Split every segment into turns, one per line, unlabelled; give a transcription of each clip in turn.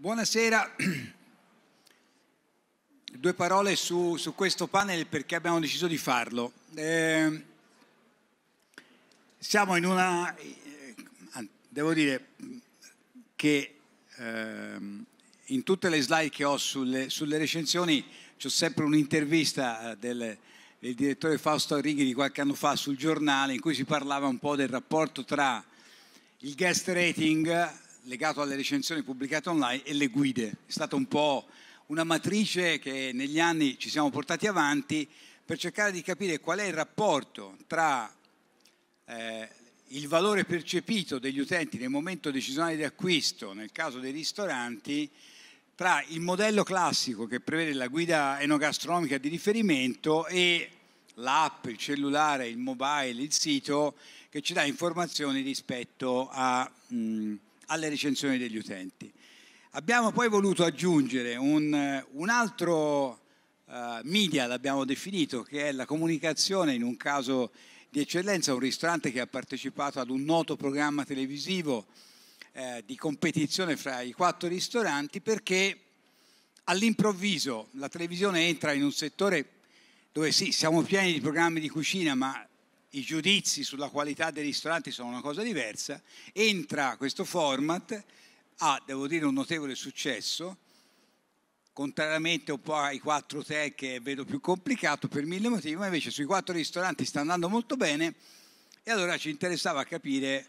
Buonasera. Due parole su, su, questo panel perché abbiamo deciso di farlo. Eh, siamo in una, eh, devo dire che eh, in tutte le slide che ho sulle, sulle recensioni c'è sempre un'intervista eh, del, del, direttore Fausto Righi di qualche anno fa sul giornale in cui si parlava un po' del rapporto tra il guest rating legato alle recensioni pubblicate online e le guide. È stata un po' una matrice che negli anni ci siamo portati avanti per cercare di capire qual è il rapporto tra eh, il valore percepito degli utenti nel momento decisionale di acquisto, nel caso dei ristoranti, tra il modello classico che prevede la guida enogastronomica di riferimento e l'app, il cellulare, il mobile, il sito che ci dà informazioni rispetto a mh, alle recensioni degli utenti. Abbiamo poi voluto aggiungere un, un altro uh, media, l'abbiamo definito, che è la comunicazione, in un caso di eccellenza, un ristorante che ha partecipato ad un noto programma televisivo eh, di competizione fra i quattro ristoranti perché all'improvviso la televisione entra in un settore dove sì, siamo pieni di programmi di cucina, ma i giudizi sulla qualità dei ristoranti sono una cosa diversa, entra questo format, ha, devo dire, un notevole successo, contrariamente un po' ai quattro hotel che vedo più complicato per mille motivi, ma invece sui quattro ristoranti sta andando molto bene e allora ci interessava capire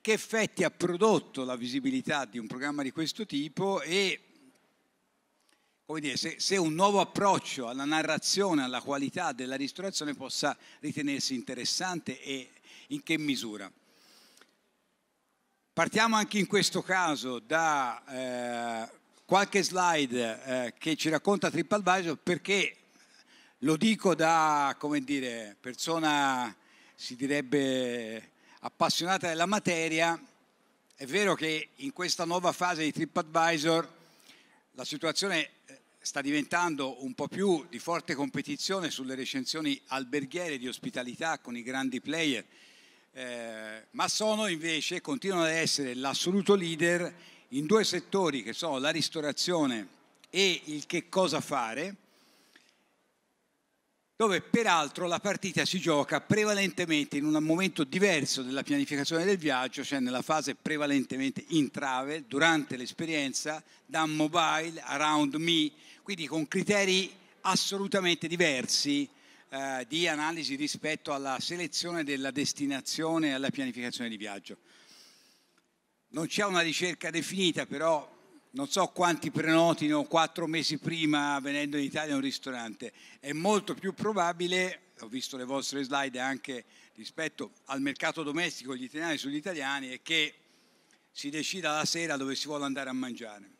che effetti ha prodotto la visibilità di un programma di questo tipo e come dire, se, se, un nuovo approccio alla narrazione, alla qualità della ristorazione possa ritenersi interessante e in che misura. Partiamo anche in questo caso da eh, qualche slide eh, che ci racconta TripAdvisor perché lo dico da dire, persona, si direbbe, appassionata della materia, è vero che in questa nuova fase di TripAdvisor la situazione sta diventando un po' più di forte competizione sulle recensioni alberghiere di ospitalità con i grandi player, eh, ma sono invece, continuano ad essere l'assoluto leader in due settori che sono la ristorazione e il che cosa fare, dove peraltro la partita si gioca prevalentemente in un momento diverso della pianificazione del viaggio, cioè nella fase prevalentemente in travel, durante l'esperienza, da mobile, around me, quindi con criteri assolutamente diversi eh, di analisi rispetto alla selezione della destinazione e alla pianificazione di viaggio. Non c'è una ricerca definita, però non so quanti prenotino quattro mesi prima venendo in Italia a un ristorante. È molto più probabile, ho visto le vostre slide anche rispetto al mercato domestico, gli italiani sugli italiani, è che si decida la sera dove si vuole andare a mangiare.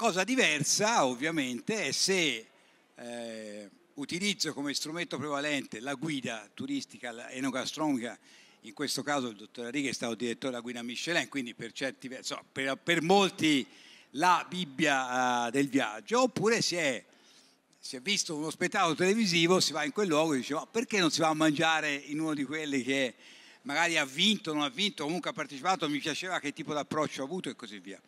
Cosa diversa ovviamente è se eh, utilizzo come strumento prevalente la guida turistica enogastronomica, in questo caso il dottor Arrighi è stato direttore della guida Michelin, quindi per, certi, insomma, per, per molti la Bibbia eh, del viaggio, oppure si è, si è, visto uno spettacolo televisivo, si va in quel luogo e dice ma perché non si va a mangiare in uno di quelli che magari ha vinto, non ha vinto, comunque ha partecipato, mi piaceva che tipo di approccio ha avuto e così via.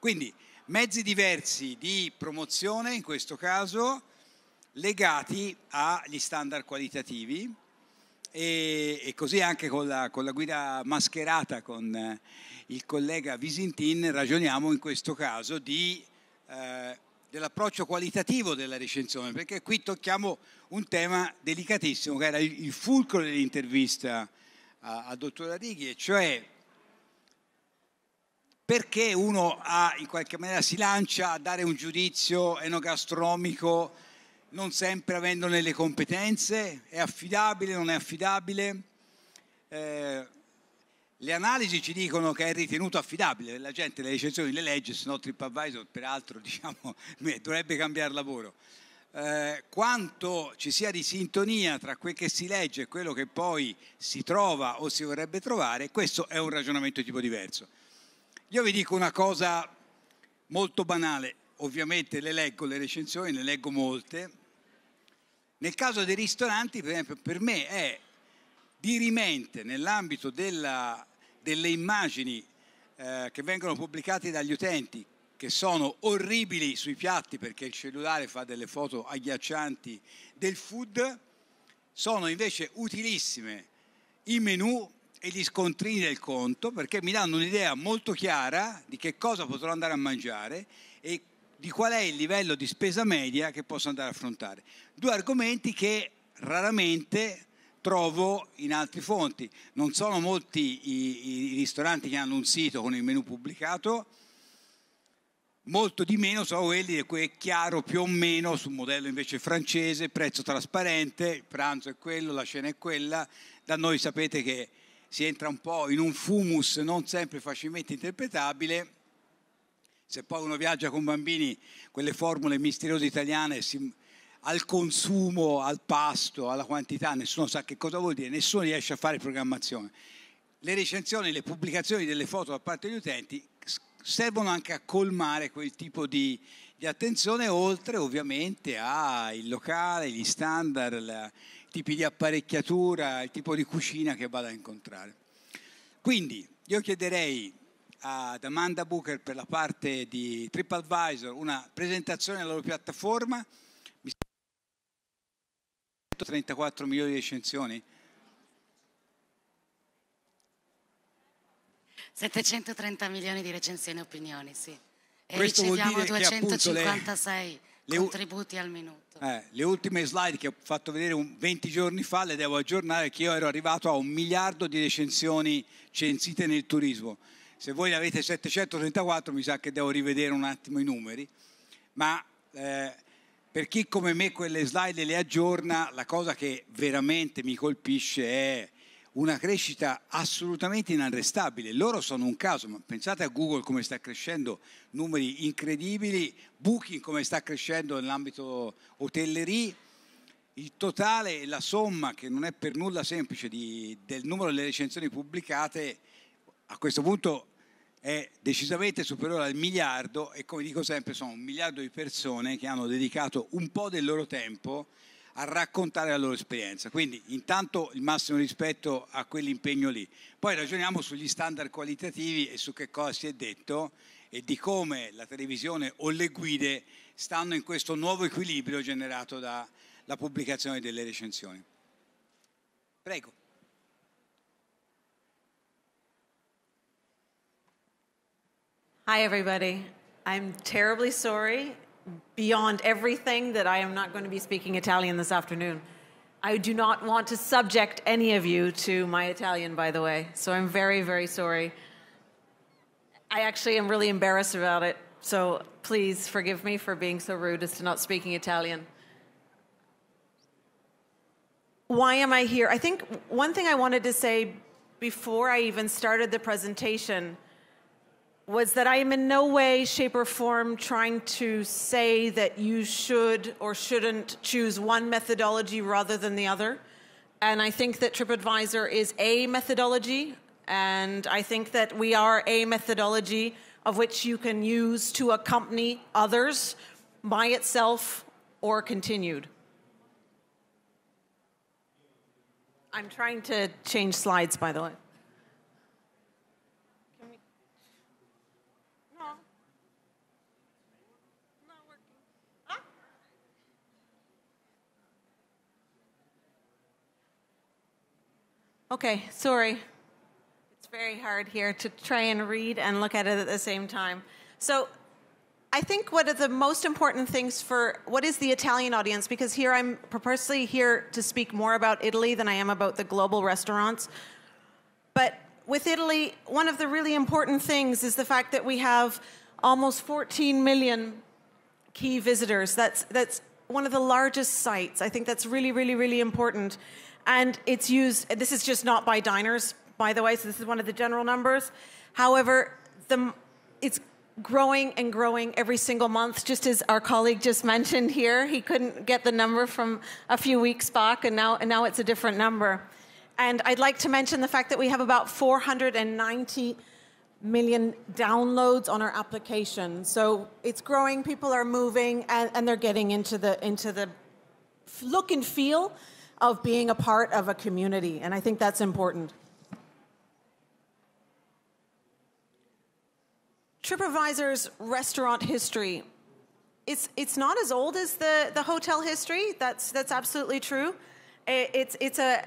Quindi mezzi diversi di promozione, in questo caso, legati agli standard qualitativi e, e così anche con la, con la, guida mascherata con eh, il collega Visintin ragioniamo in questo caso di, eh, dell'approccio qualitativo della recensione perché qui tocchiamo un tema delicatissimo che era il, il fulcro dell'intervista al dottor Righi e cioè perché uno ha, in qualche maniera si lancia a dare un giudizio enogastronomico non sempre avendone le competenze, è affidabile, non è affidabile. Eh, le analisi ci dicono che è ritenuto affidabile, la gente le recensioni le legge, se no TripAdvisor peraltro diciamo, dovrebbe cambiare lavoro. Eh, quanto ci sia di sintonia tra quel che si legge e quello che poi si trova o si vorrebbe trovare, questo è un ragionamento di tipo diverso. Io vi dico una cosa molto banale, ovviamente le leggo le recensioni, ne leggo molte. Nel caso dei ristoranti, per esempio, per me è dirimente nell'ambito della, delle immagini eh, che vengono pubblicate dagli utenti, che sono orribili sui piatti perché il cellulare fa delle foto agghiaccianti del food, sono invece utilissime i menù e gli scontrini del conto perché mi danno un'idea molto chiara di che cosa potrò andare a mangiare e di qual è il livello di spesa media che posso andare a affrontare. Due argomenti che raramente trovo in altre fonti. Non sono molti i, i ristoranti che hanno un sito con il menu pubblicato, molto di meno sono quelli di cui è chiaro più o meno sul modello invece francese, prezzo trasparente, il pranzo è quello, la cena è quella. Da noi sapete che si entra un po' in un fumus non sempre facilmente interpretabile. Se poi uno viaggia con bambini, quelle formule misteriose italiane si, al consumo, al pasto, alla quantità, nessuno sa che cosa vuol dire, nessuno riesce a fare programmazione. Le recensioni, le pubblicazioni delle foto da parte degli utenti servono anche a colmare quel tipo di, di attenzione, oltre ovviamente al locale, gli standard, la, tipi di apparecchiatura, il tipo di cucina che vado a incontrare. Quindi io chiederei ad Amanda Booker per la parte di TripAdvisor una presentazione della loro piattaforma. 34 milioni di recensioni?
730 milioni di recensioni e opinioni, sì.
E Questo riceviamo 256 le contributi
al minuto.
Eh, le ultime slide che ho fatto vedere un, 20 giorni fa le devo aggiornare che io ero arrivato a un miliardo di recensioni censite nel turismo. Se voi ne avete 734 mi sa che devo rivedere un attimo i numeri, ma eh, per chi come me quelle slide le aggiorna, la cosa che veramente mi colpisce è una crescita assolutamente inarrestabile. Loro sono un caso, ma pensate a Google come sta crescendo, numeri incredibili, Booking come sta crescendo nell'ambito hotellerie, il totale e la somma, che non è per nulla semplice, di, del numero delle recensioni pubblicate a questo punto è decisamente superiore al miliardo e come dico sempre sono un miliardo di persone che hanno dedicato un po' del loro tempo a raccontare la loro esperienza. Quindi intanto il massimo rispetto a quell'impegno lì. Poi ragioniamo sugli standard qualitativi e su che cosa si è detto e di come la televisione o le guide stanno in questo nuovo equilibrio generato dalla pubblicazione delle recensioni. Prego.
Hi everybody. I'm terribly sorry beyond everything that I am not going to be speaking Italian this afternoon. I do not want to subject any of you to my Italian, by the way, so I'm very, very sorry. I actually am really embarrassed about it, so please forgive me for being so rude as to not speaking Italian. Why am I here? I think one thing I wanted to say before I even started the presentation was that I am in no way, shape, or form trying to say that you should or shouldn't choose one methodology rather than the other. And I think that TripAdvisor is a methodology, and I think that we are a methodology of which you can use to accompany others by itself or continued. I'm trying to change slides, by the way. Okay, sorry. It's very hard here to try and read and look at it at the same time. So I think one of the most important things for what is the Italian audience, because here I'm purposely here to speak more about Italy than I am about the global restaurants. But with Italy, one of the really important things is the fact that we have almost 14 million key visitors. That's, that's one of the largest sites. I think that's really, really, really important. And it's used, this is just not by diners, by the way, so this is one of the general numbers. However, the, it's growing and growing every single month, just as our colleague just mentioned here. He couldn't get the number from a few weeks back, and now, and now it's a different number. And I'd like to mention the fact that we have about 490 million downloads on our application. So it's growing, people are moving, and, and they're getting into the, into the look and feel of being a part of a community. And I think that's important. TripAdvisor's restaurant history. It's, it's not as old as the, the hotel history. That's, that's absolutely true. It's, it's a,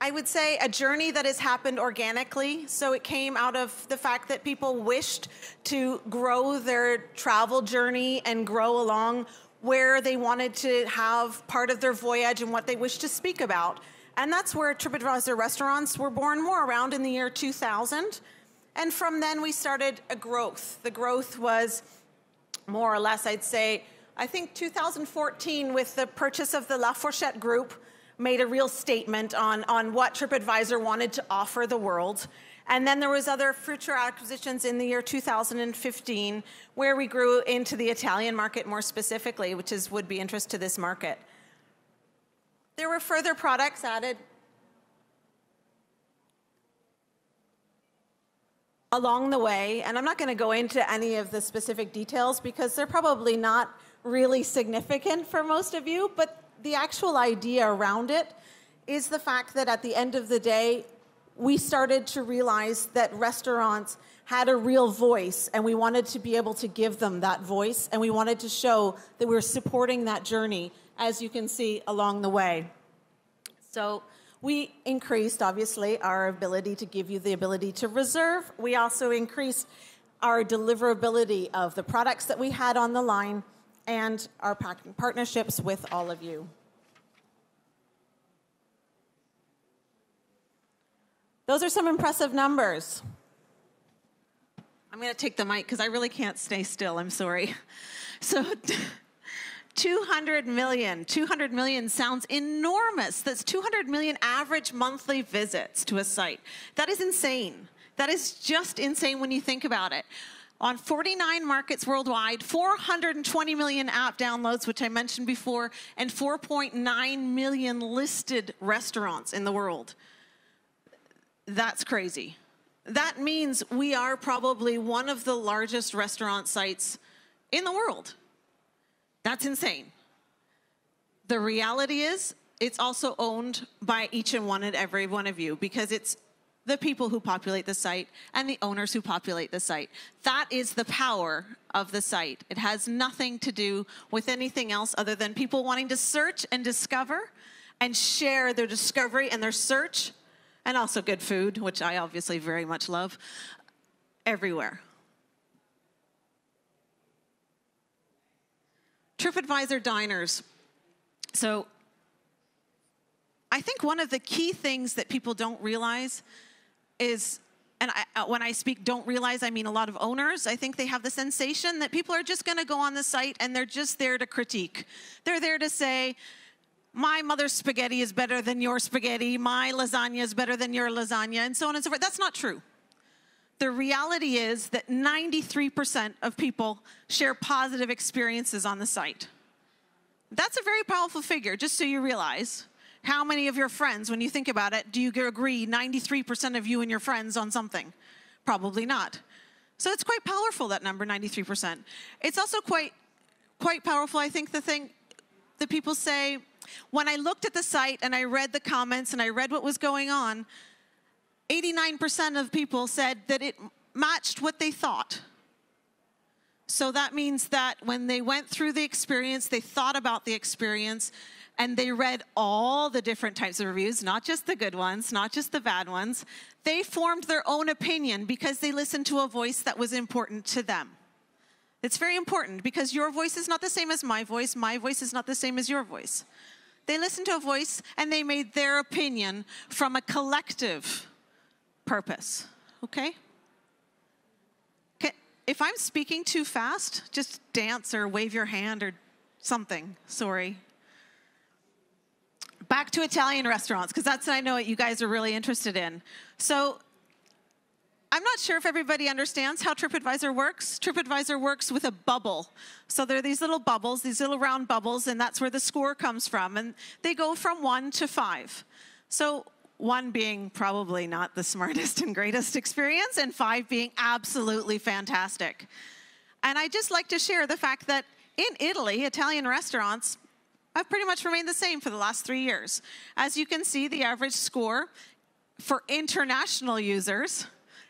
I would say, a journey that has happened organically. So it came out of the fact that people wished to grow their travel journey and grow along where they wanted to have part of their voyage and what they wished to speak about. And that's where TripAdvisor restaurants were born more around in the year 2000. And from then we started a growth. The growth was more or less, I'd say, I think 2014 with the purchase of the La Fourchette Group made a real statement on, on what TripAdvisor wanted to offer the world. And then there was other future acquisitions in the year 2015 where we grew into the Italian market more specifically, which is would be interest to this market. There were further products added along the way, and I'm not going to go into any of the specific details because they're probably not really significant for most of you, but the actual idea around it is the fact that at the end of the day, we started to realize that restaurants had a real voice and we wanted to be able to give them that voice and we wanted to show that we were supporting that journey as you can see along the way. So we increased obviously our ability to give you the ability to reserve. We also increased our deliverability of the products that we had on the line and our partnerships with all of you. Those are some impressive numbers. I'm going to take the mic because I really can't stay still. I'm sorry. So, 200 million. 200 million sounds enormous. That's 200 million average monthly visits to a site. That is insane. That is just insane when you think about it. On 49 markets worldwide, 420 million app downloads, which I mentioned before, and 4.9 million listed restaurants in the world that's crazy. That means we are probably one of the largest restaurant sites in the world. That's insane. The reality is, it's also owned by each and one and every one of you because it's the people who populate the site and the owners who populate the site. That is the power of the site. It has nothing to do with anything else other than people wanting to search and discover and share their discovery and their search and also good food, which I obviously very much love, everywhere. TripAdvisor diners. So, I think one of the key things that people don't realize is, and I, uh, when I speak don't realize, I mean a lot of owners, I think they have the sensation that people are just going to go on the site and they're just there to critique. They're there to say, my mother's spaghetti is better than your spaghetti, my lasagna is better than your lasagna, and so on and so forth. That's not true. The reality is that 93% of people share positive experiences on the site. That's a very powerful figure, just so you realize. How many of your friends, when you think about it, do you agree 93% of you and your friends on something? Probably not. So it's quite powerful, that number, 93%. It's also quite, quite powerful, I think, the thing that people say when I looked at the site and I read the comments and I read what was going on, 89% of people said that it matched what they thought. So that means that when they went through the experience, they thought about the experience and they read all the different types of reviews, not just the good ones, not just the bad ones. They formed their own opinion because they listened to a voice that was important to them. It's very important because your voice is not the same as my voice, my voice is not the same as your voice. They listened to a voice and they made their opinion from a collective purpose. Okay? okay? If I'm speaking too fast, just dance or wave your hand or something. Sorry. Back to Italian restaurants, because that's, I know, what you guys are really interested in. So, I'm not sure if everybody understands how TripAdvisor works. TripAdvisor works with a bubble. So there are these little bubbles, these little round bubbles, and that's where the score comes from. And they go from one to five. So one being probably not the smartest and greatest experience, and five being absolutely fantastic. And I just like to share the fact that in Italy, Italian restaurants have pretty much remained the same for the last three years. As you can see, the average score for international users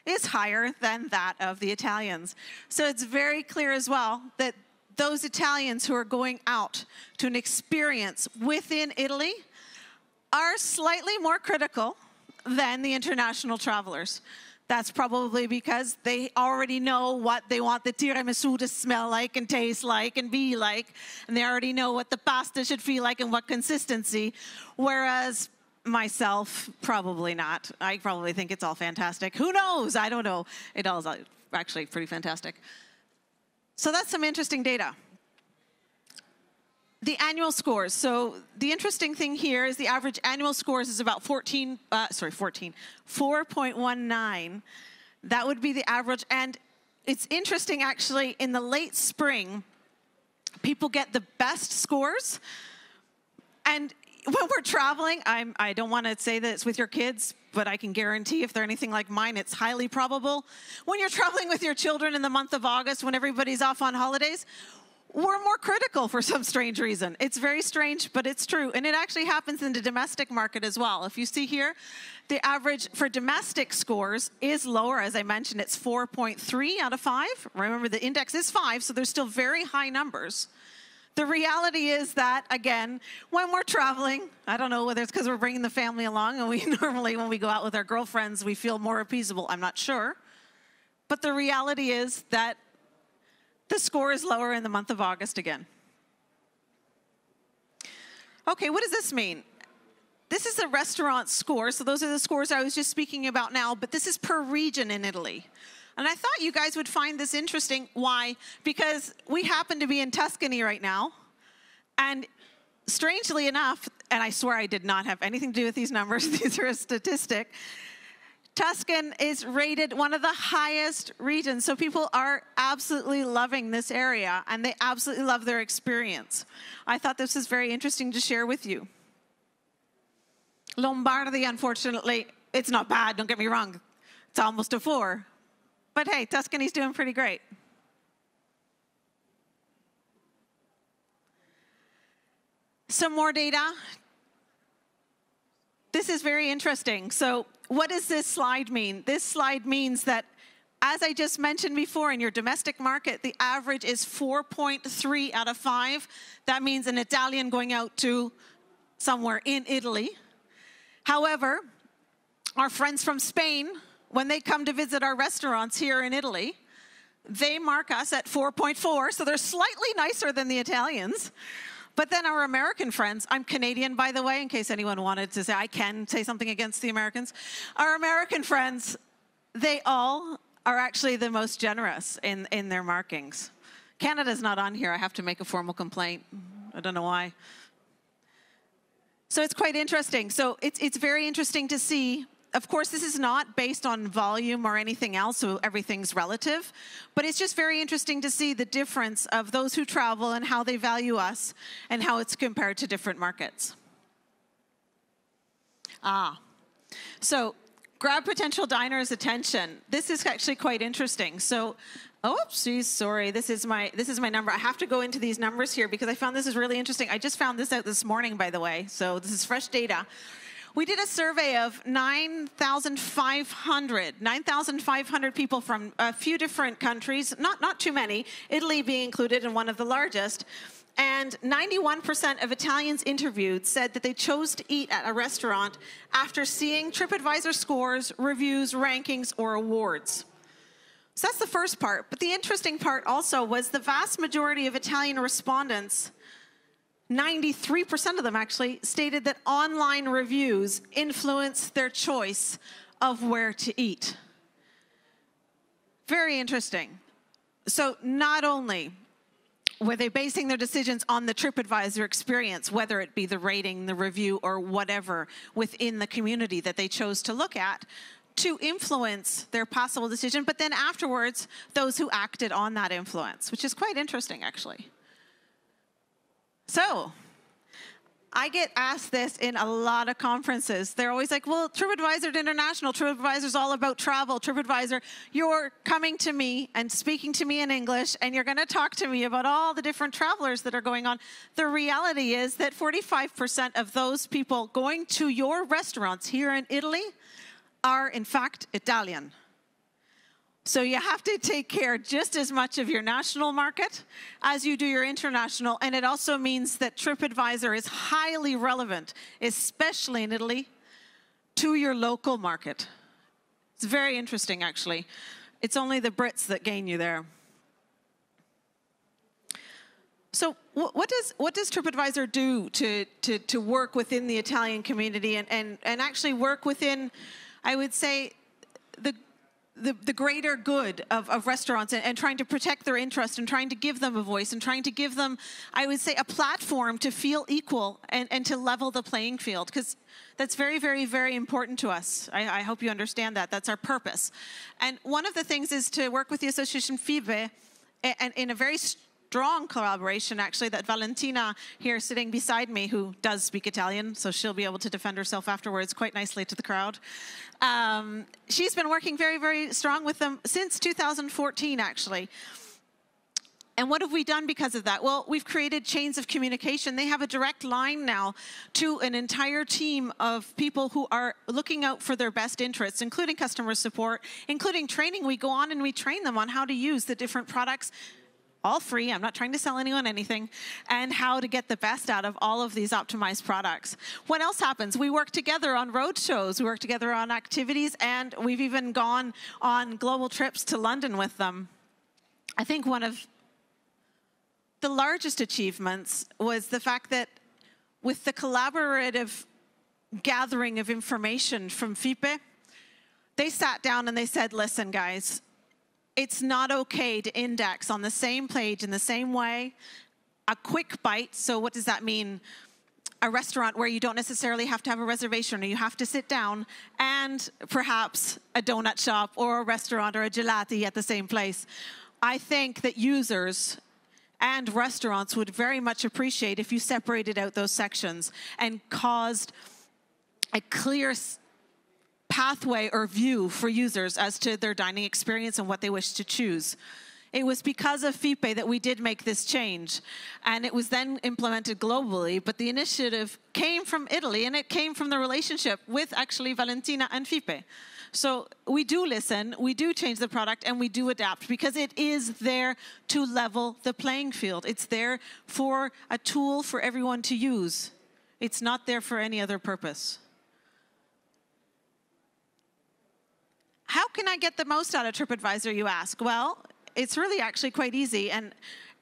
is higher than that of the Italians. So it's very clear as well that those Italians who are going out to an experience within Italy are slightly more critical than the international travelers. That's probably because they already know what they want the tiramisu to smell like and taste like and be like, and they already know what the pasta should feel like and what consistency. Whereas myself, probably not. I probably think it's all fantastic. Who knows? I don't know. It all is actually pretty fantastic. So that's some interesting data. The annual scores. So the interesting thing here is the average annual scores is about 14, uh, sorry, 14, 4.19. That would be the average. And it's interesting actually, in the late spring, people get the best scores. And when we're traveling, I'm, I don't want to say that it's with your kids, but I can guarantee if they're anything like mine, it's highly probable. When you're traveling with your children in the month of August, when everybody's off on holidays, we're more critical for some strange reason. It's very strange, but it's true. And it actually happens in the domestic market as well. If you see here, the average for domestic scores is lower. As I mentioned, it's 4.3 out of 5. Remember, the index is 5, so they're still very high numbers the reality is that, again, when we're traveling, I don't know whether it's because we're bringing the family along and we normally, when we go out with our girlfriends, we feel more appeasable. I'm not sure. But the reality is that the score is lower in the month of August again. Okay, what does this mean? This is the restaurant score. So those are the scores I was just speaking about now, but this is per region in Italy. And I thought you guys would find this interesting. Why? Because we happen to be in Tuscany right now. And strangely enough, and I swear I did not have anything to do with these numbers, these are a statistic. Tuscan is rated one of the highest regions. So people are absolutely loving this area and they absolutely love their experience. I thought this was very interesting to share with you. Lombardy, unfortunately, it's not bad, don't get me wrong. It's almost a four, but hey, Tuscany's doing pretty great. Some more data. This is very interesting. So what does this slide mean? This slide means that as I just mentioned before, in your domestic market, the average is 4.3 out of 5. That means an Italian going out to somewhere in Italy. However, our friends from Spain when they come to visit our restaurants here in Italy, they mark us at 4.4, so they're slightly nicer than the Italians. But then our American friends, I'm Canadian, by the way, in case anyone wanted to say, I can say something against the Americans. Our American friends, they all are actually the most generous in, in their markings. Canada's not on here. I have to make a formal complaint. I don't know why. So it's quite interesting. So it's, it's very interesting to see of course, this is not based on volume or anything else, so everything's relative, but it's just very interesting to see the difference of those who travel and how they value us and how it's compared to different markets. Ah, so grab potential diners' attention. This is actually quite interesting. So, oh, sorry. This is my this is my number. I have to go into these numbers here because I found this is really interesting. I just found this out this morning, by the way. So this is fresh data. We did a survey of 9,500, 9,500 people from a few different countries, not, not too many, Italy being included and in one of the largest. And 91% of Italians interviewed said that they chose to eat at a restaurant after seeing TripAdvisor scores, reviews, rankings, or awards. So that's the first part. But the interesting part also was the vast majority of Italian respondents 93% of them actually stated that online reviews influence their choice of where to eat. Very interesting. So, not only were they basing their decisions on the TripAdvisor experience, whether it be the rating, the review, or whatever within the community that they chose to look at, to influence their possible decision, but then afterwards, those who acted on that influence, which is quite interesting, actually. So, I get asked this in a lot of conferences. They're always like, well, TripAdvisor International, TripAdvisor is all about travel. TripAdvisor, you're coming to me and speaking to me in English, and you're going to talk to me about all the different travelers that are going on. The reality is that 45% of those people going to your restaurants here in Italy are, in fact, Italian. So you have to take care just as much of your national market as you do your international. And it also means that TripAdvisor is highly relevant, especially in Italy, to your local market. It's very interesting, actually. It's only the Brits that gain you there. So what does what does TripAdvisor do to, to, to work within the Italian community and, and, and actually work within, I would say, the the, the greater good of, of restaurants and, and, trying to protect their interest and trying to give them a voice and trying to give them, I would say, a platform to feel equal and, and to level the playing field because that's very, very, very important to us. I, I, hope you understand that. That's our purpose. And one of the things is to work with the association FIBE and, and in a very st strong collaboration, actually, that Valentina here sitting beside me, who does speak Italian, so she'll be able to defend herself afterwards quite nicely to the crowd. Um, she's been working very, very strong with them since 2014, actually. And what have we done because of that? Well, we've created chains of communication. They have a direct line now to an entire team of people who are looking out for their best interests, including customer support, including training. We go on and we train them on how to use the different products all free. I'm not trying to sell anyone anything, and how to get the best out of all of these optimized products. What else happens? We work together on road shows, we work together on activities, and we've even gone on global trips to London with them. I think one of the largest achievements was the fact that with the collaborative gathering of information from FIPE, they sat down and they said, listen, guys, it's not okay to index on the same page in the same way. A quick bite, so what does that mean? A restaurant where you don't necessarily have to have a reservation or you have to sit down, and perhaps a donut shop or a restaurant or a gelati at the same place. I think that users and restaurants would very much appreciate if you separated out those sections and caused a clear pathway or view for users as to their dining experience and what they wish to choose. It was because of FIPE that we did make this change, and it was then implemented globally, but the initiative came from Italy, and it came from the relationship with actually Valentina and FIPE. So we do listen, we do change the product, and we do adapt because it is there to level the playing field. It's there for a tool for everyone to use. It's not there for any other purpose. how can I get the most out of TripAdvisor, you ask? Well, it's really actually quite easy. And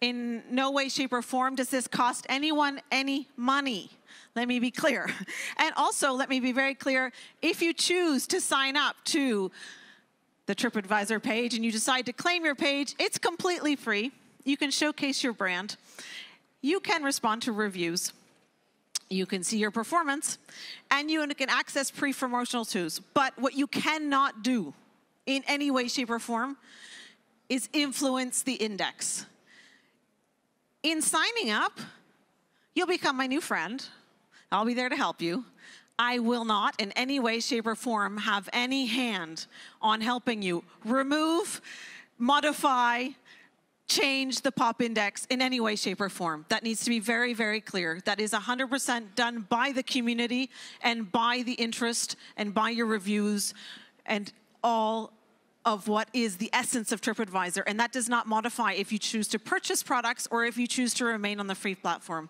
in no way, shape, or form does this cost anyone any money. Let me be clear. And also, let me be very clear if you choose to sign up to the TripAdvisor page and you decide to claim your page, it's completely free. You can showcase your brand. You can respond to reviews you can see your performance, and you can access pre-promotional tools. But what you cannot do in any way, shape, or form is influence the index. In signing up, you'll become my new friend. I'll be there to help you. I will not in any way, shape, or form have any hand on helping you remove, modify, change the pop index in any way, shape, or form. That needs to be very, very clear. That is 100% done by the community and by the interest and by your reviews and all of what is the essence of TripAdvisor. And that does not modify if you choose to purchase products or if you choose to remain on the free platform.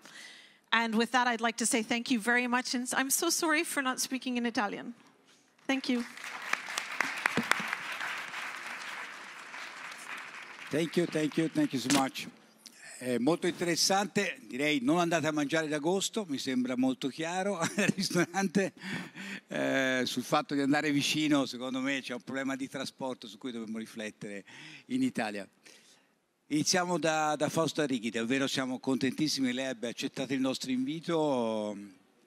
And with that, I'd like to say thank you very much. And I'm so sorry for not speaking in Italian. Thank you.
Thank you, thank you, thank you so much. È molto interessante, direi non andate a mangiare d'agosto, mi sembra molto chiaro al ristorante. Eh, sul fatto di andare vicino, secondo me c'è un problema di trasporto su cui dobbiamo riflettere in Italia. Iniziamo da, da Fausta Righi, davvero siamo contentissimi che lei abbia accettato il nostro invito,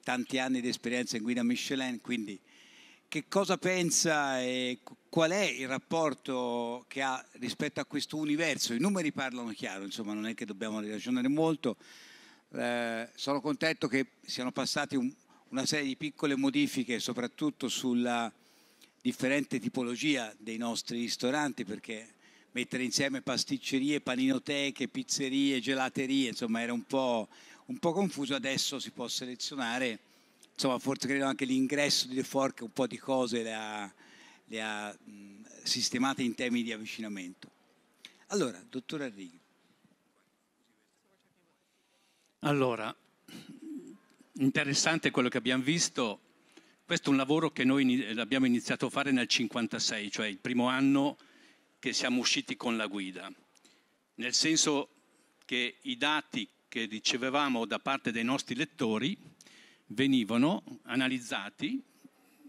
tanti anni di esperienza in guida Michelin, quindi che cosa pensa e qual è il rapporto che ha rispetto a questo universo. I numeri parlano chiaro, insomma non è che dobbiamo ragionare molto. Eh, sono contento che siano passate un, una serie di piccole modifiche, soprattutto sulla differente tipologia dei nostri ristoranti, perché mettere insieme pasticcerie, paninoteche, pizzerie, gelaterie, insomma era un po', un po confuso, adesso si può selezionare insomma, forse credo anche l'ingresso di De Fork un po' di cose le ha, le ha mh, sistemate in termini di avvicinamento. Allora, dottor Arrighi. Allora, interessante
quello che abbiamo visto. Questo è un lavoro che noi abbiamo iniziato a fare nel 1956, cioè il primo anno che siamo usciti con la guida, nel senso che i dati che ricevevamo da parte dei nostri lettori venivano analizzati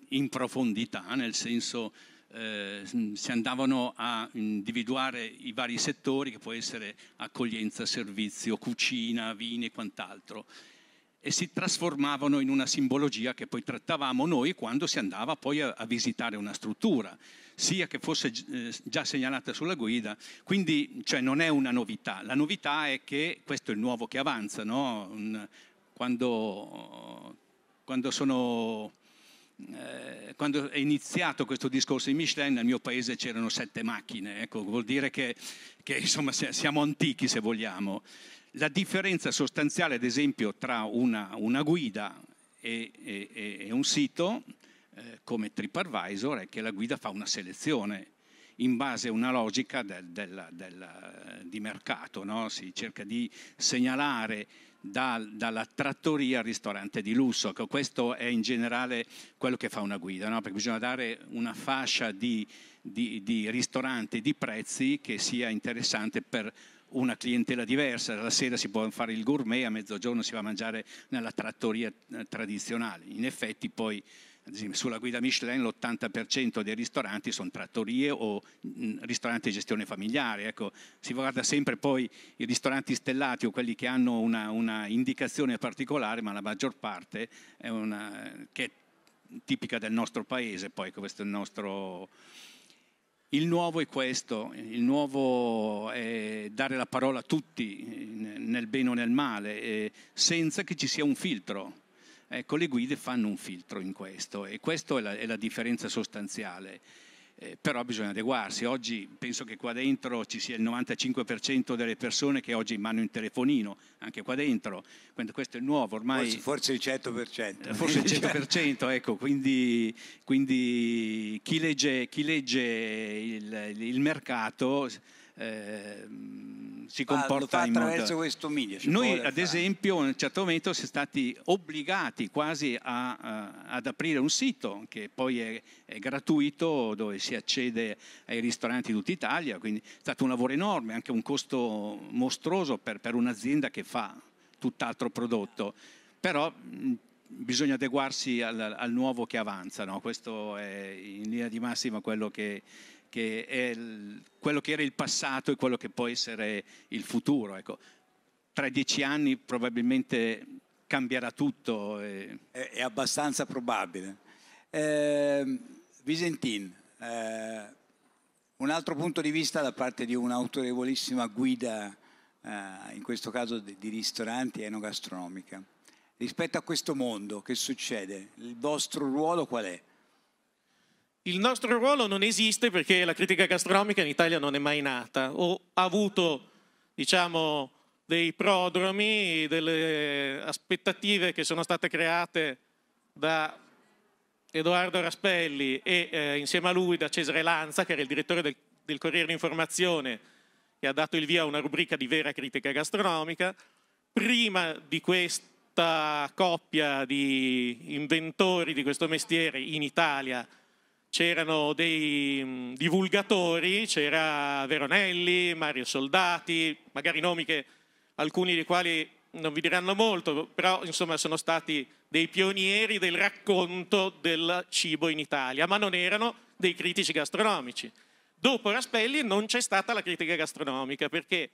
in profondità, nel senso eh, mm, si andavano a individuare i vari settori che può essere accoglienza, servizio, cucina, vini e quant'altro e si trasformavano in una simbologia che poi trattavamo noi quando si andava poi a, a visitare una struttura, sia che fosse eh, già segnalata sulla guida. Quindi cioè, non è una novità, la novità è che questo è il nuovo che avanza, no? Un, quando, quando, sono, eh, quando, è iniziato questo discorso di Michelin, nel mio paese c'erano sette macchine, ecco, vuol dire che, che insomma, siamo antichi se vogliamo. La differenza sostanziale, ad esempio, tra una, una guida e, e, e, un sito eh, come TripAdvisor è che la guida fa una selezione in base a una logica del, del, del, di mercato, no? si cerca di segnalare da, dalla trattoria al ristorante di lusso. Ecco, questo è in generale quello che fa una guida, no? perché bisogna dare una fascia di, di, di ristoranti, di prezzi che sia interessante per una clientela diversa, la sera si può fare il gourmet, a mezzogiorno si va a mangiare nella trattoria eh, tradizionale. In effetti poi sulla guida Michelin l'80% dei ristoranti sono trattorie o ristoranti di gestione familiare. Ecco, si guarda sempre poi i ristoranti stellati o quelli che hanno una, una indicazione particolare, ma la maggior parte è una, che è tipica del nostro paese, poi questo è il nostro... Il nuovo è questo, il nuovo è dare la parola a tutti, eh, nel bene o nel male, eh, senza che ci sia un filtro Ecco, le guide fanno un filtro in questo e questa è la, è la differenza sostanziale. Eh, però bisogna adeguarsi. Oggi penso che qua dentro ci sia il 95% delle persone che oggi hanno il telefonino, anche qua dentro, quando questo è nuovo ormai. Forse, forse il 100%. Eh, forse il 100%, ecco, quindi, quindi chi legge, chi legge il, il mercato Ehm, si comporta in modo... questo
media. Noi ad
esempio a un certo momento siamo stati obbligati quasi a, a, ad aprire un sito che poi è, è, gratuito dove si accede ai ristoranti di tutta Italia, quindi è stato un lavoro enorme, anche un costo mostruoso per, per un'azienda che fa tutt'altro prodotto. Però bisogna adeguarsi al, al nuovo che avanza, no? questo è in linea di massima quello che che è il, quello che era il passato e quello che può essere il futuro. Ecco. Tra dieci anni probabilmente cambierà tutto. E...
È, è, abbastanza probabile. Eh, Visentin, eh, un altro punto di vista da parte di un'autorevolissima guida, eh, in questo caso di, di ristoranti enogastronomica. Rispetto a questo mondo, che succede? Il vostro ruolo qual è?
il nostro ruolo non esiste perché la critica gastronomica in Italia non è mai nata o ha avuto, diciamo, dei prodromi, delle aspettative che sono state create da Edoardo Raspelli e eh, insieme a lui da Cesare Lanza, che era il direttore del, del Corriere Informazione che ha dato il via a una rubrica di vera critica gastronomica. Prima di questa coppia di inventori di questo mestiere in Italia, c'erano dei mm, divulgatori, c'era Veronelli, Mario Soldati, magari nomi che alcuni dei quali non vi diranno molto, però insomma sono stati dei pionieri del racconto del cibo in Italia, ma non erano dei critici gastronomici. Dopo Raspelli non c'è stata la critica gastronomica perché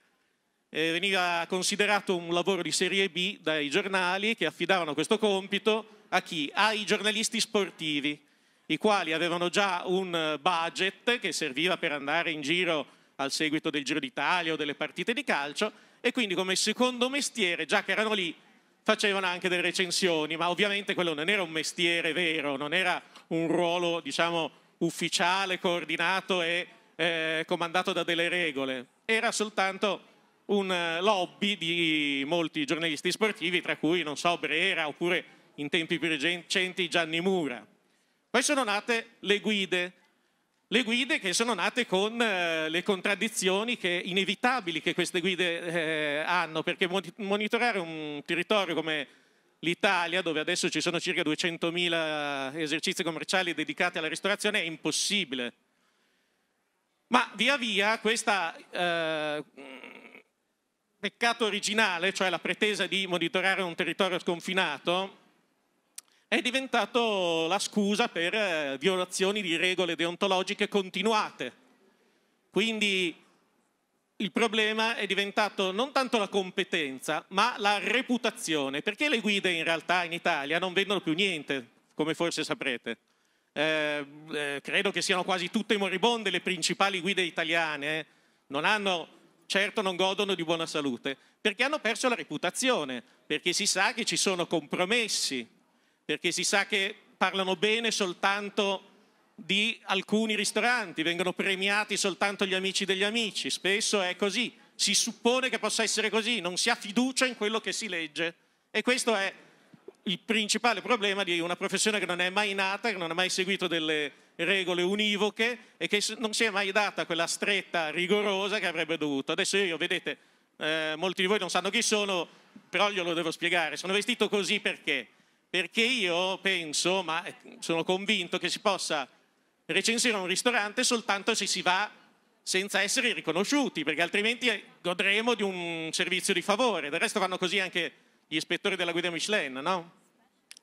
eh, veniva considerato un lavoro di serie B dai giornali che affidavano questo compito a chi? Ai giornalisti sportivi i quali avevano già un eh, budget che serviva per andare in giro al seguito del Giro d'Italia o delle partite di calcio e quindi come secondo mestiere, già che erano lì, facevano anche delle recensioni, ma ovviamente quello non era un mestiere vero, non era un ruolo, diciamo, ufficiale, coordinato e eh, comandato da delle regole, era soltanto un eh, lobby di molti giornalisti sportivi, tra cui, non so, Brera oppure in tempi più recenti Gianni Mura. Poi sono nate le guide, le guide che sono nate con eh, le contraddizioni che, inevitabili che queste guide eh, hanno, perché monitorare un territorio come l'Italia, dove adesso ci sono circa 200.000 esercizi commerciali dedicati alla ristorazione, è impossibile. Ma via via questo Eh, peccato originale, cioè la pretesa di monitorare un territorio sconfinato, è diventato la scusa per eh, violazioni di regole deontologiche continuate. Quindi il problema è diventato non tanto la competenza, ma la reputazione. Perché le guide in realtà in Italia non vendono più niente, come forse saprete? Eh, eh, credo che siano quasi tutte moribonde le principali guide italiane, eh. non hanno, certo non godono di buona salute, perché hanno perso la reputazione, perché si sa che ci sono compromessi, perché si sa che parlano bene soltanto di alcuni ristoranti, vengono premiati soltanto gli amici degli amici, spesso è così, si suppone che possa essere così, non si ha fiducia in quello che si legge e questo è il principale problema di una professione che non è mai nata, che non ha mai seguito delle regole univoche e che non si è mai data quella stretta rigorosa che avrebbe dovuto. Adesso io, vedete, eh, molti di voi non sanno chi sono, però glielo devo spiegare, sono vestito così perché? perché io penso, ma eh, sono convinto che si possa recensire un ristorante soltanto se si va senza essere riconosciuti, perché altrimenti eh, godremo di un servizio di favore. Del resto fanno così anche gli ispettori della guida Michelin, no?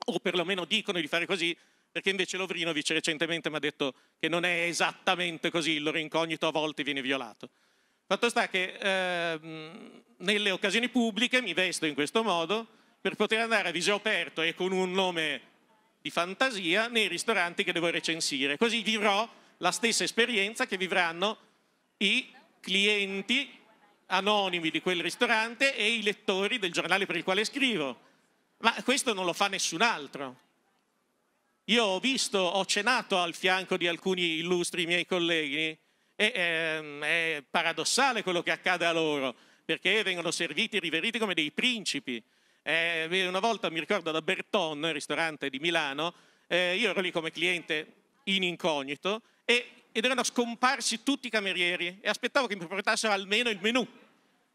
O perlomeno dicono di fare così, perché invece Lovrinovic recentemente mi ha detto che non è esattamente così, il loro incognito a volte viene violato. Fatto sta che eh, nelle occasioni pubbliche mi vesto in questo modo, per poter andare a viso aperto e con un nome di fantasia nei ristoranti che devo recensire. Così vivrò la stessa esperienza che vivranno i clienti anonimi di quel ristorante e i lettori del giornale per il quale scrivo. Ma questo non lo fa nessun altro. Io ho visto, ho cenato al fianco di alcuni illustri miei colleghi e ehm, è paradossale quello che accade a loro, perché vengono serviti e riveriti come dei principi. Eh, una volta mi ricordo da Berton, il ristorante di Milano, eh, io ero lì come cliente in incognito e, ed erano scomparsi tutti i camerieri e aspettavo che mi portassero almeno il menù.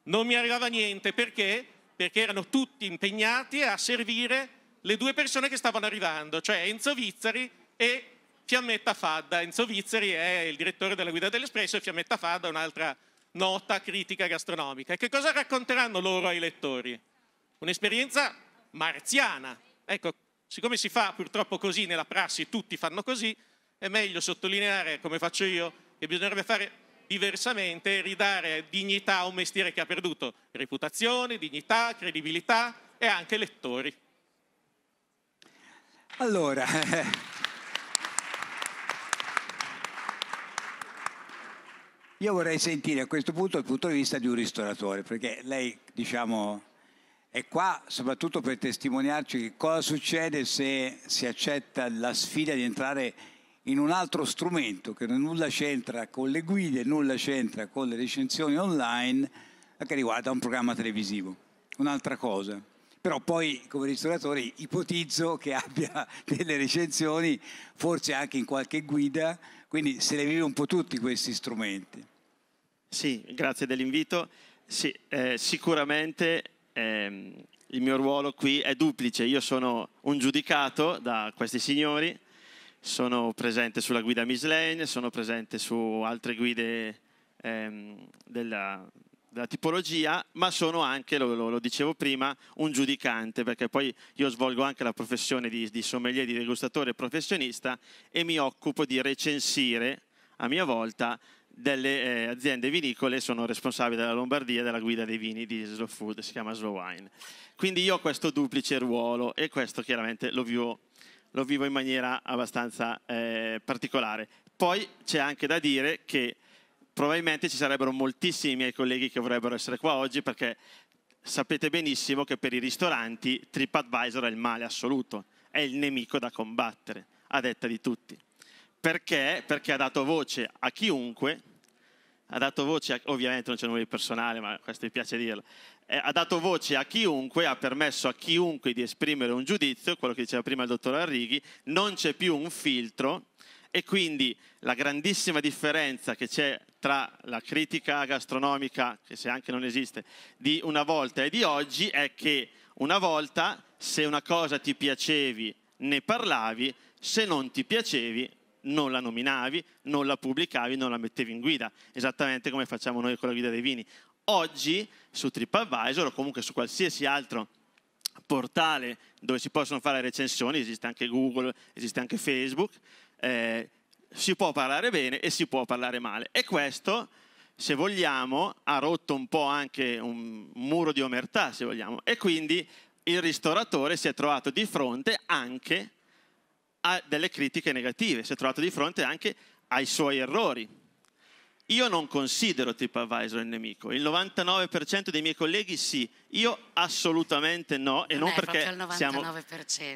Non mi arrivava niente perché? Perché erano tutti impegnati a servire le due persone che stavano arrivando, cioè Enzo Vizzari e Fiammetta Fadda. Enzo Vizzari è il direttore della Guida dell'Espresso e Fiammetta Fadda è un'altra nota critica gastronomica. E che cosa racconteranno loro ai lettori? Un'esperienza marziana. Ecco, siccome si fa purtroppo così nella prassi, tutti fanno così, è meglio sottolineare, come faccio io, che bisognerebbe fare diversamente, e ridare dignità a un mestiere che ha perduto reputazione, dignità, credibilità e anche lettori.
Allora, io vorrei sentire a questo punto il punto di vista di un ristoratore, perché lei, diciamo, e qua soprattutto per testimoniarci che cosa succede se si accetta la sfida di entrare in un altro strumento che nulla c'entra con le guide, nulla c'entra con le recensioni online, ma che riguarda un programma televisivo, un'altra cosa. Però poi come ristoratore ipotizzo che abbia delle recensioni, forse anche in qualche guida, quindi se le vive un po'
tutti questi strumenti. Sì, grazie dell'invito. Sì, eh, sicuramente ehm, il mio ruolo qui è duplice. Io sono un giudicato da questi signori, sono presente sulla guida Miss Lane, sono presente su altre guide ehm, della, della, tipologia, ma sono anche, lo, lo, lo, dicevo prima, un giudicante, perché poi io svolgo anche la professione di, di sommelier, di degustatore professionista e mi occupo di recensire a mia volta delle eh, aziende vinicole sono responsabili della Lombardia e della guida dei vini di Slow Food, si chiama Slow Wine. Quindi io ho questo duplice ruolo e questo chiaramente lo vivo, lo vivo in maniera abbastanza eh, particolare. Poi c'è anche da dire che probabilmente ci sarebbero moltissimi miei colleghi che vorrebbero essere qua oggi perché sapete benissimo che per i ristoranti TripAdvisor è il male assoluto, è il nemico da combattere, a detta di tutti. Perché? Perché ha dato voce a chiunque, ha dato voce, a, ovviamente non c'è nulla di personale, ma questo mi piace dirlo, eh, ha dato voce a chiunque, ha permesso a chiunque di esprimere un giudizio, quello che diceva prima il dottor Arrighi, non c'è più un filtro e quindi la grandissima differenza che c'è tra la critica gastronomica, che se anche non esiste, di una volta e di oggi è che una volta se una cosa ti piacevi ne parlavi, se non ti piacevi non la nominavi, non la pubblicavi, non la mettevi in guida, esattamente come facciamo noi con la guida dei vini. Oggi su TripAdvisor o comunque su qualsiasi altro portale dove si possono fare recensioni, esiste anche Google, esiste anche Facebook, eh, si può parlare bene e si può parlare male. E questo, se vogliamo, ha rotto un po' anche un muro di omertà, se vogliamo. E quindi il ristoratore si è trovato di fronte anche a delle critiche negative, si è trovato di fronte anche ai suoi errori. Io non considero TripAdvisor il nemico, il 99% dei miei colleghi sì, io assolutamente no, e non, Beh, perché, siamo,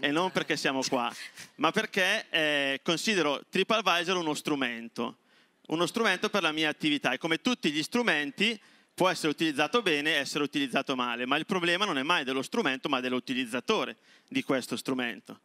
e non perché, siamo, qua, ma perché eh, considero TripAdvisor uno strumento, uno strumento per la mia attività e come tutti gli strumenti può essere utilizzato bene e essere utilizzato male, ma il problema non è mai dello strumento ma dell'utilizzatore di questo strumento.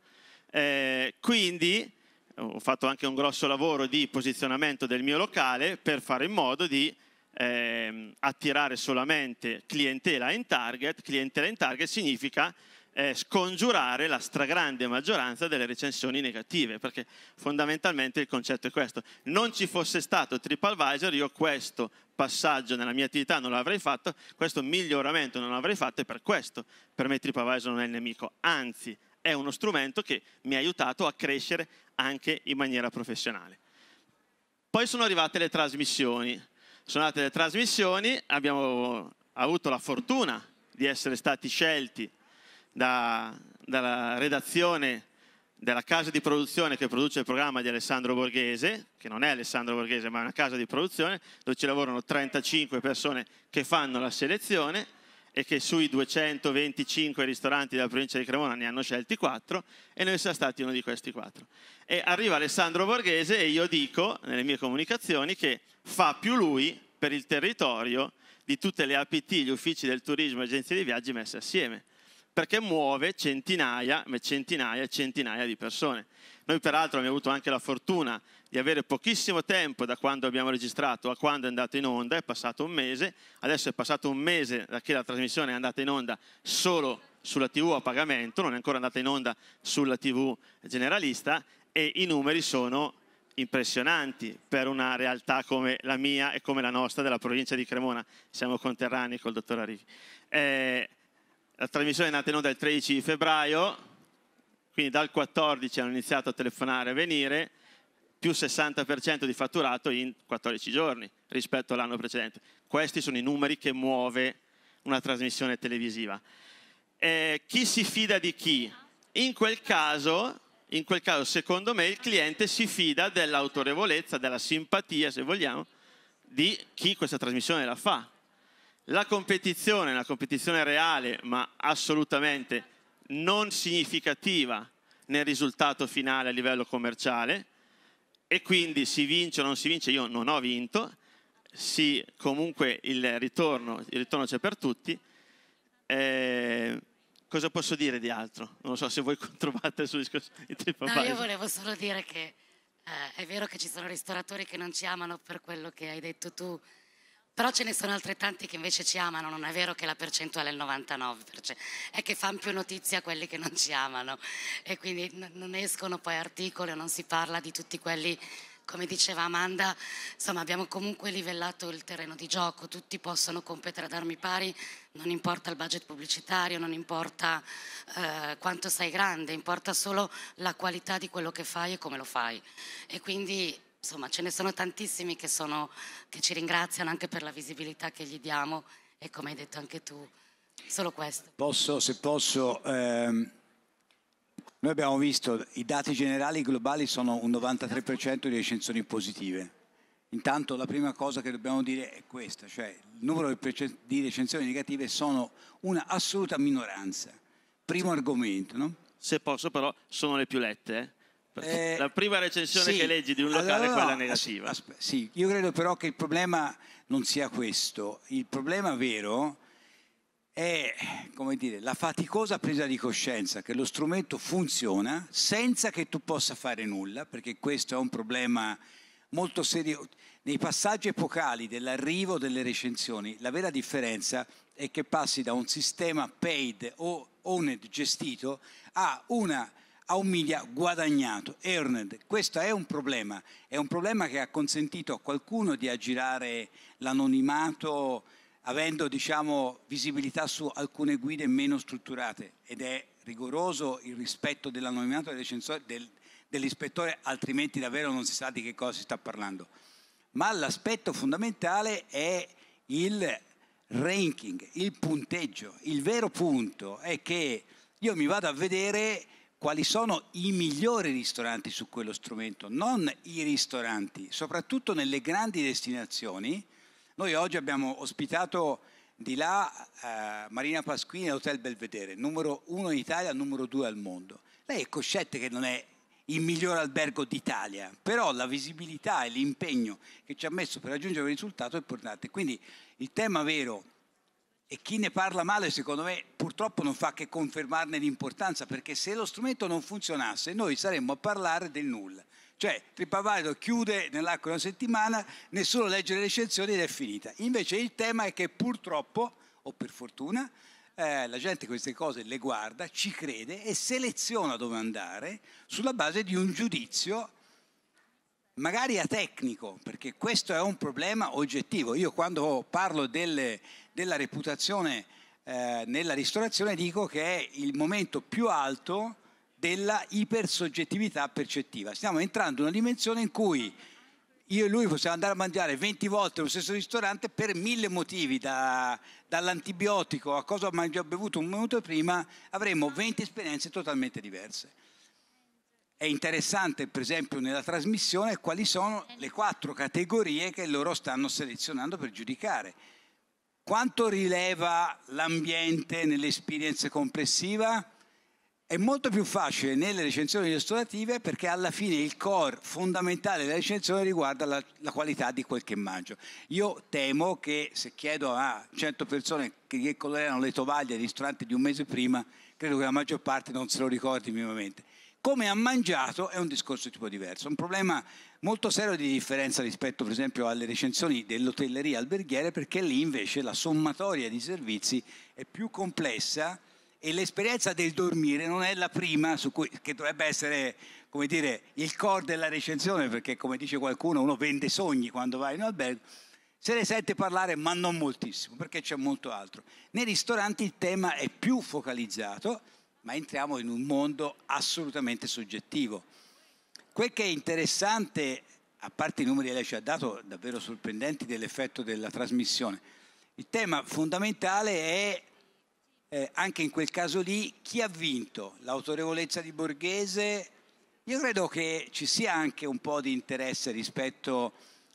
Eh, quindi ho fatto anche un grosso lavoro di posizionamento del mio locale per fare in modo di eh, attirare solamente clientela in target. Clientela in target significa eh, scongiurare la stragrande maggioranza delle recensioni negative, perché fondamentalmente il concetto è questo. Non ci fosse stato TripAdvisor, io questo passaggio nella mia attività non l'avrei fatto, questo miglioramento non l'avrei fatto e per questo per me TripAdvisor non è il nemico, anzi è uno strumento che mi ha aiutato a crescere anche in maniera professionale. Poi sono arrivate le trasmissioni. Sono arrivate le trasmissioni, abbiamo avuto la fortuna di essere stati scelti da, dalla redazione della casa di produzione che produce il programma di Alessandro Borghese, che non è Alessandro Borghese ma è una casa di produzione dove ci lavorano 35 persone che fanno la selezione e che sui 225 ristoranti della provincia di Cremona ne hanno scelti 4 e noi siamo stati uno di questi 4. E arriva Alessandro Borghese e io dico nelle mie comunicazioni che fa più lui per il territorio di tutte le APT, gli uffici del turismo e agenzie di viaggi messe assieme, perché muove centinaia, e centinaia e centinaia di persone. Noi peraltro abbiamo avuto anche la fortuna di avere pochissimo tempo da quando abbiamo registrato a quando è andato in onda, è passato un mese, adesso è passato un mese da che la trasmissione è andata in onda solo sulla TV a pagamento, non è ancora andata in onda sulla TV generalista e i numeri sono impressionanti per una realtà come la mia e come la nostra della provincia di Cremona. Siamo conterranei col dottor Arrivi. Eh, la trasmissione è nata in onda il 13 febbraio, quindi dal 14 hanno iniziato a telefonare e a venire, più 60% di fatturato in 14 giorni rispetto all'anno precedente. Questi sono i numeri che muove una trasmissione televisiva. Eh, chi si fida di chi? In quel, caso, in quel caso, secondo me, il cliente si fida dell'autorevolezza, della simpatia, se vogliamo, di chi questa trasmissione la fa. La competizione, la competizione reale, ma assolutamente non significativa nel risultato finale a livello commerciale, e quindi si vince o non si vince, io non ho vinto, si, comunque il ritorno, il ritorno c'è per tutti. Eh, cosa posso dire di altro? Non so se voi controbatte sul discorso di TripAdvisor. No, io
volevo solo dire che eh, è vero che ci sono ristoratori che non ci amano per quello che hai detto tu, però ce ne sono altrettanti che invece ci amano, non è vero che la percentuale è il 99%, è che fanno più notizia quelli che non ci amano e quindi non escono poi articoli, non si parla di tutti quelli, come diceva Amanda, insomma abbiamo comunque livellato il terreno di gioco, tutti possono competere ad armi pari, non importa il budget pubblicitario, non importa eh, quanto sei grande, importa solo la qualità di quello che fai e come lo fai. E quindi insomma ce ne sono tantissimi che, sono, che ci ringraziano anche per la visibilità che gli diamo e come hai detto anche tu, solo questo.
Posso, se posso, ehm, noi abbiamo visto i dati generali globali sono un 93% di recensioni positive. Intanto la prima cosa che dobbiamo dire è questa, cioè il numero di recensioni negative sono una assoluta minoranza.
Primo argomento, no? Se posso però, sono le più lette. Eh? Eh, la prima recensione sì, che leggi di un locale allora, è quella negativa. Aspe, aspe, sì,
io credo però che il problema non sia questo. Il problema vero è, come dire, la faticosa presa di coscienza che lo strumento funziona senza che tu possa fare nulla, perché questo è un problema molto serio. Nei passaggi epocali dell'arrivo delle recensioni, la vera differenza è che passi da un sistema paid o owned gestito a una a un media guadagnato, earned. Questo è un problema, è un problema che ha consentito a qualcuno di aggirare l'anonimato avendo diciamo, visibilità su alcune guide meno strutturate ed è rigoroso il rispetto dell'anonimato del, dell'ispettore, altrimenti davvero non si sa di che cosa si sta parlando. Ma l'aspetto fondamentale è il ranking, il punteggio. Il vero punto è che io mi vado a vedere quali sono i migliori ristoranti su quello strumento, non i ristoranti, soprattutto nelle grandi destinazioni. Noi oggi abbiamo ospitato di là eh, Marina Pasquini Hotel Belvedere, numero uno in Italia, numero due al mondo. Lei è cosciente che non è il miglior albergo d'Italia, però la visibilità e l'impegno che ci ha messo per raggiungere il risultato è importante. Quindi il tema vero e chi ne parla male, secondo me, purtroppo non fa che confermarne l'importanza, perché se lo strumento non funzionasse, noi saremmo a parlare del nulla. Cioè, Trippavalido chiude nell'arco di una settimana, nessuno legge le recensioni ed è finita. Invece il tema è che purtroppo, o per fortuna, eh, la gente queste cose le guarda, ci crede e seleziona dove andare sulla base di un giudizio magari a tecnico, perché questo è un problema oggettivo. Io quando parlo delle della reputazione eh, nella ristorazione dico che è il momento più alto della ipersoggettività percettiva. Stiamo entrando in una dimensione in cui io e lui possiamo andare a mangiare 20 volte allo stesso ristorante per mille motivi, da, dall'antibiotico a cosa ho mangiato, bevuto un minuto prima, avremo 20 esperienze totalmente diverse. È interessante, per esempio, nella trasmissione quali sono le quattro categorie che loro stanno selezionando per giudicare quanto rileva l'ambiente nell'esperienza complessiva? È molto più facile nelle recensioni ristorative perché alla fine il core fondamentale della recensione riguarda la, la qualità di quel che mangio. Io temo che se chiedo a 100 persone che, che colorano le tovaglie ai ristoranti di un mese prima, credo che la maggior parte non se lo ricordi minimamente. Come ha mangiato è un discorso di tipo diverso, un problema molto serio di differenza rispetto per esempio alle recensioni dell'hotelleria alberghiere perché lì invece la sommatoria di servizi è più complessa e l'esperienza del dormire non è la prima cui, che dovrebbe essere come dire, il core della recensione perché come dice qualcuno uno vende sogni quando va in un albergo, se ne sente parlare ma non moltissimo perché c'è molto altro. Nei ristoranti il tema è più focalizzato ma entriamo in un mondo assolutamente soggettivo. Quel che è interessante, a parte i numeri che lei ci ha dato, davvero sorprendenti, dell'effetto della trasmissione, il tema fondamentale è eh, anche in quel caso lì chi ha vinto, l'autorevolezza di Borghese. Io credo che ci sia anche un po' di interesse rispetto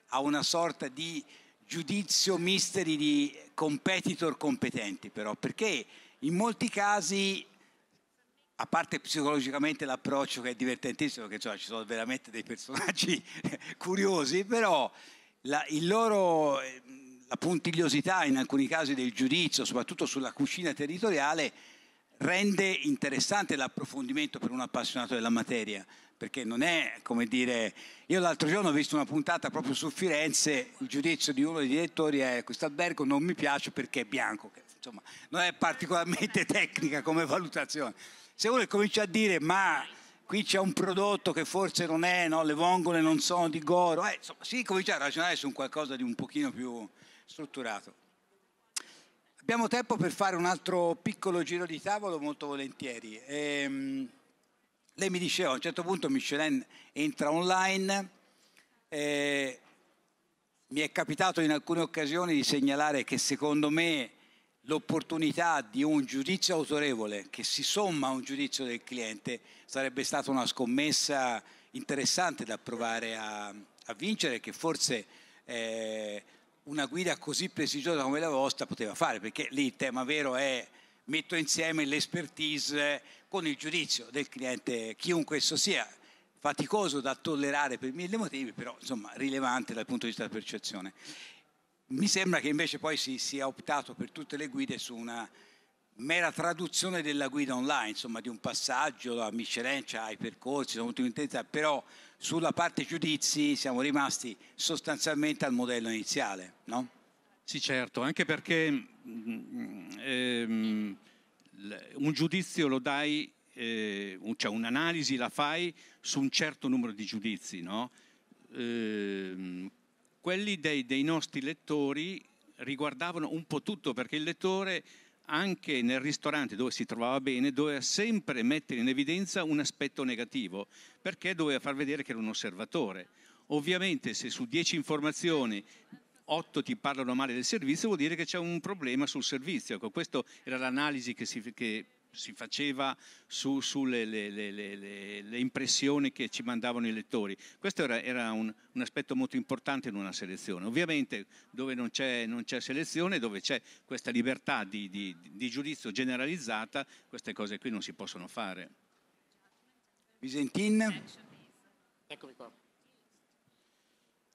a una sorta di giudizio misteri di competitor competenti, però, perché in molti casi a parte psicologicamente l'approccio che è divertentissimo, perché cioè, ci sono veramente dei personaggi curiosi, però la, loro, ehm, la, puntigliosità in alcuni casi del giudizio, soprattutto sulla cucina territoriale, rende interessante l'approfondimento per un appassionato della materia, perché non è come dire... Io l'altro giorno ho visto una puntata proprio su Firenze, il giudizio di uno dei direttori è questo albergo non mi piace perché è bianco, che, insomma non è particolarmente tecnica come valutazione se uno comincia a dire ma qui c'è un prodotto che forse non è, no? le vongole non sono di Goro, eh, insomma, si comincia a ragionare su qualcosa di un pochino più strutturato. Abbiamo tempo per fare un altro piccolo giro di tavolo molto volentieri. Ehm, lei mi diceva oh, a un certo punto Michelin entra online, eh, mi è capitato in alcune occasioni di segnalare che secondo me l'opportunità di un giudizio autorevole che si somma a un giudizio del cliente sarebbe stata una scommessa interessante da provare a, a vincere che forse eh, una guida così prestigiosa come la vostra poteva fare perché lì il tema vero è metto insieme l'expertise con il giudizio del cliente chiunque esso sia faticoso da tollerare per mille motivi però insomma rilevante dal punto di vista della percezione mi sembra che invece poi si sia optato per tutte le guide su una mera traduzione della guida online, insomma di un passaggio da Miscerencia cioè ai percorsi, però sulla parte giudizi siamo rimasti sostanzialmente al modello iniziale,
no? Sì, certo, anche perché mm, mm, ehm, un giudizio lo dai, eh, cioè un'analisi la fai su un certo numero di giudizi, no? Eh, quelli dei, dei nostri lettori riguardavano un po' tutto perché il lettore anche nel ristorante dove si trovava bene doveva sempre mettere in evidenza un aspetto negativo perché doveva far vedere che era un osservatore. Ovviamente se su dieci informazioni otto ti parlano male del servizio vuol dire che c'è un problema sul servizio. Ecco, questa era l'analisi che, si, che si faceva sulle su le, le, le, le, impressioni che ci mandavano i lettori. Questo era, era un, un, aspetto molto importante in una selezione. Ovviamente dove non c'è, non c'è selezione, dove c'è questa libertà di, di, di giudizio generalizzata, queste cose qui non si possono fare.
Visentin. Eccomi
qua.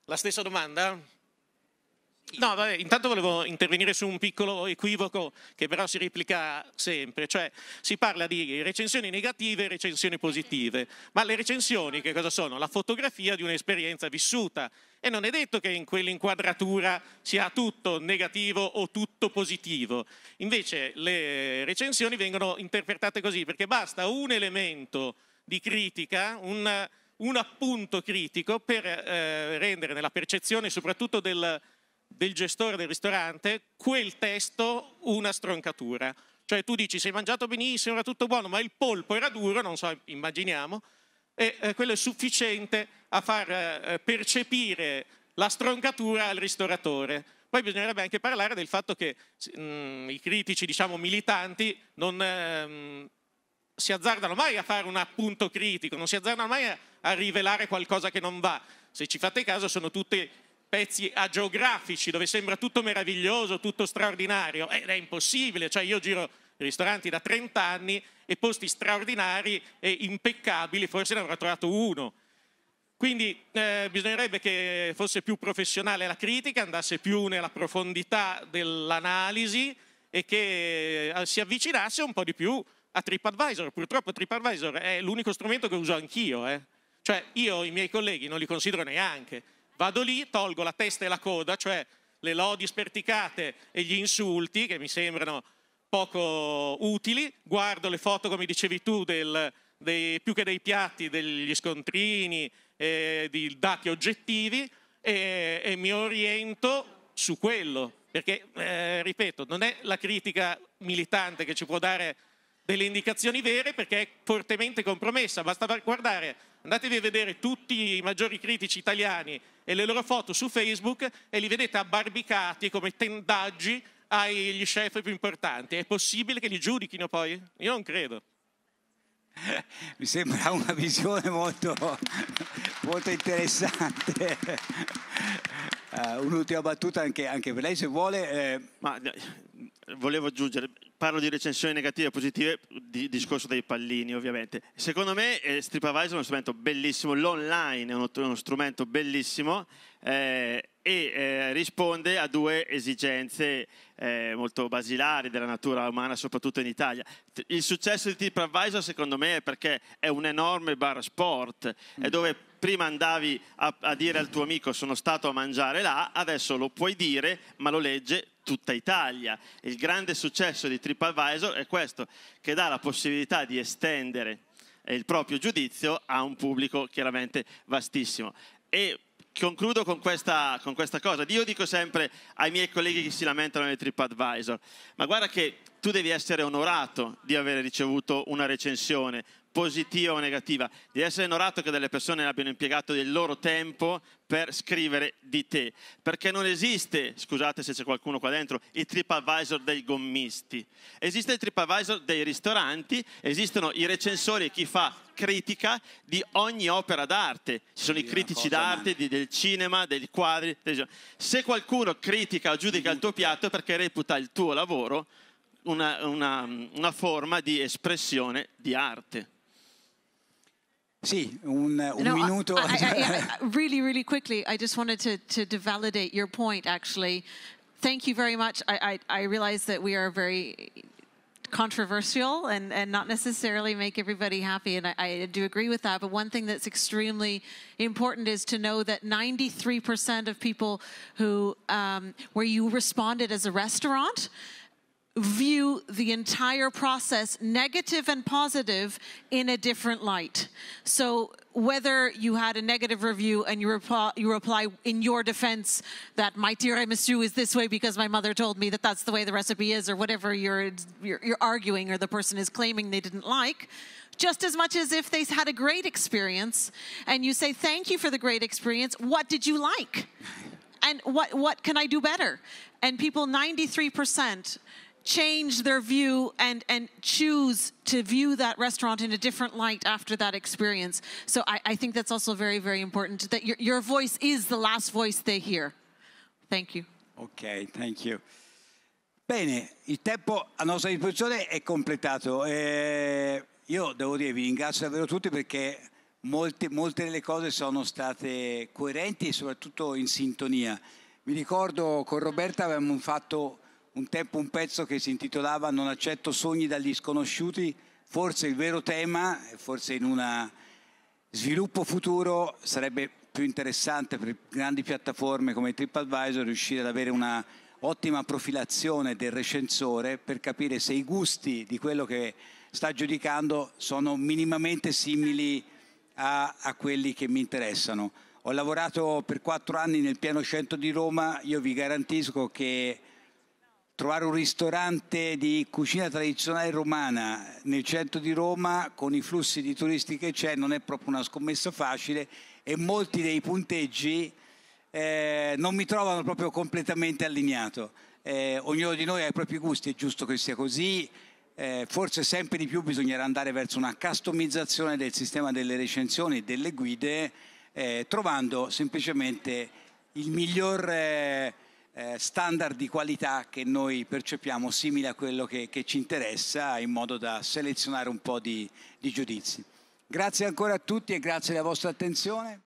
La stessa domanda? No, vabbè, intanto volevo intervenire su un piccolo equivoco che però si replica sempre, cioè si parla di recensioni negative e recensioni positive, ma le recensioni che cosa sono? La fotografia di un'esperienza vissuta e non è detto che in quell'inquadratura sia tutto negativo o tutto positivo, invece le recensioni vengono interpretate così perché basta un elemento di critica, un, un appunto critico per eh, rendere nella percezione soprattutto del del gestore del ristorante, quel testo una stroncatura. Cioè tu dici sei mangiato benissimo, era tutto buono, ma il polpo era duro, non so, immaginiamo, e eh, quello è sufficiente a far eh, percepire la stroncatura al ristoratore. Poi bisognerebbe anche parlare del fatto che mh, mm, i critici, diciamo, militanti non ehm, si azzardano mai a fare un appunto critico, non si azzardano mai a, a rivelare qualcosa che non va. Se ci fate caso sono tutti pezzi agiografici dove sembra tutto meraviglioso, tutto straordinario, ed eh, è impossibile, cioè io giro ristoranti da 30 anni e posti straordinari e impeccabili, forse ne avrò trovato uno. Quindi eh, bisognerebbe che fosse più professionale la critica, andasse più nella profondità dell'analisi e che eh, si avvicinasse un po' di più a TripAdvisor. Purtroppo TripAdvisor è l'unico strumento che uso anch'io. Eh. Cioè io i miei colleghi non li considero neanche Vado lì, tolgo la testa e la coda, cioè le lodi sperticate e gli insulti che mi sembrano poco utili, guardo le foto, come dicevi tu, del, dei, più che dei piatti, degli scontrini, eh, di dati oggettivi e, e, mi oriento su quello, perché, eh, ripeto, non è la critica militante che ci può dare delle indicazioni vere perché è fortemente compromessa, basta guardare, andatevi a vedere tutti i maggiori critici italiani e le loro foto su Facebook e li vedete abbarbicati come tendaggi agli chef più importanti. È possibile che li giudichino poi? Io non credo. Mi sembra una visione molto, molto interessante.
Uh, un'ultima battuta anche, anche, per lei, se vuole. Eh...
Ma, volevo aggiungere, parlo di recensioni negative e positive, di, discorso dei pallini ovviamente. Secondo me eh, TripAdvisor è uno strumento bellissimo, l'online è uno, uno strumento bellissimo eh, e eh, risponde a due esigenze eh, molto basilari della natura umana, soprattutto in Italia. Il successo di TripAdvisor secondo me è perché è un enorme bar sport, è mm. dove prima andavi a, a dire al tuo amico sono stato a mangiare là, adesso lo puoi dire, ma lo legge tutta Italia. Il grande successo di TripAdvisor è questo, che dà la possibilità di estendere eh, il proprio giudizio a un pubblico chiaramente vastissimo. E concludo con questa, con questa cosa. Io dico sempre ai miei colleghi che si lamentano di TripAdvisor, ma guarda che tu devi essere onorato di aver ricevuto una recensione, positiva o negativa, Devi essere onorato che delle persone abbiano impiegato del loro tempo per scrivere di te, perché non esiste, scusate se c'è qualcuno qua dentro, il TripAdvisor dei gommisti, esiste il TripAdvisor dei ristoranti, esistono i recensori e chi fa critica di ogni opera d'arte, ci sono sì, i critici d'arte, di, del cinema, dei quadri, se qualcuno critica o giudica il tuo piatto perché reputa il tuo lavoro una, una, una forma di espressione di arte.
Sì, un, un no, minuto. I, I,
I, really, really quickly, I just wanted to, to, to validate your point, actually. Thank you very much. I, I, I realize that we are very controversial and, and not necessarily make everybody happy. And I, I, do agree with that. But one thing that's extremely important is to know that 93% of people who, um, where you responded as a restaurant, view the entire process, negative and positive, in a different light. So whether you had a negative review and you reply, you reply in your defense that my tiramisu is this way because my mother told me that that's the way the recipe is, or whatever you're, you're, you're arguing or the person is claiming they didn't like, just as much as if they had a great experience and you say, thank you for the great experience, what did you like? And what, what can I do better? And people, 93% change their view and, and choose to view that restaurant in a different light after that experience. So I, I think that's also very, very important that your, your voice is the last voice they hear. Thank you.
Ok, thank you. Bene, il tempo a nostra disposizione è completato. Eh, io devo dire, vi ringrazio davvero tutti perché molte, molte delle cose sono state coerenti e soprattutto in sintonia. Mi ricordo con Roberta avevamo fatto un tempo un pezzo che si intitolava Non accetto sogni dagli sconosciuti, forse il vero tema, forse in un sviluppo futuro sarebbe più interessante per grandi piattaforme come TripAdvisor riuscire ad avere una ottima profilazione del recensore per capire se i gusti di quello che sta giudicando sono minimamente simili a, a quelli che mi interessano. Ho lavorato per quattro anni nel piano centro di Roma, io vi garantisco che trovare un ristorante di cucina tradizionale romana nel centro di Roma con i flussi di turisti che c'è non è proprio una scommessa facile e molti dei punteggi eh, non mi trovano proprio completamente allineato. Eh, ognuno di noi ha i propri gusti, è giusto che sia così. Eh, forse sempre di più bisognerà andare verso una customizzazione del sistema delle recensioni e delle guide, eh, trovando semplicemente il miglior eh, eh, standard di qualità che noi percepiamo simile a quello che, che, ci interessa in modo da selezionare un po' di, di giudizi. Grazie ancora a tutti e grazie della vostra attenzione.